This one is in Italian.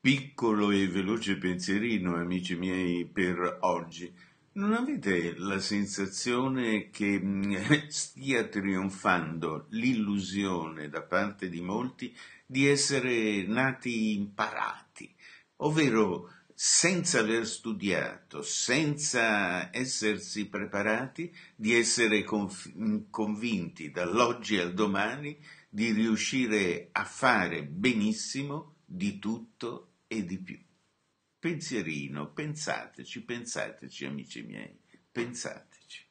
Piccolo e veloce pensierino, amici miei, per oggi. Non avete la sensazione che mm, stia trionfando l'illusione da parte di molti di essere nati imparati, ovvero senza aver studiato, senza essersi preparati, di essere conf- mm, convinti dall'oggi al domani di riuscire a fare benissimo di tutto e di più. Pensierino, pensateci, pensateci amici miei, pensateci.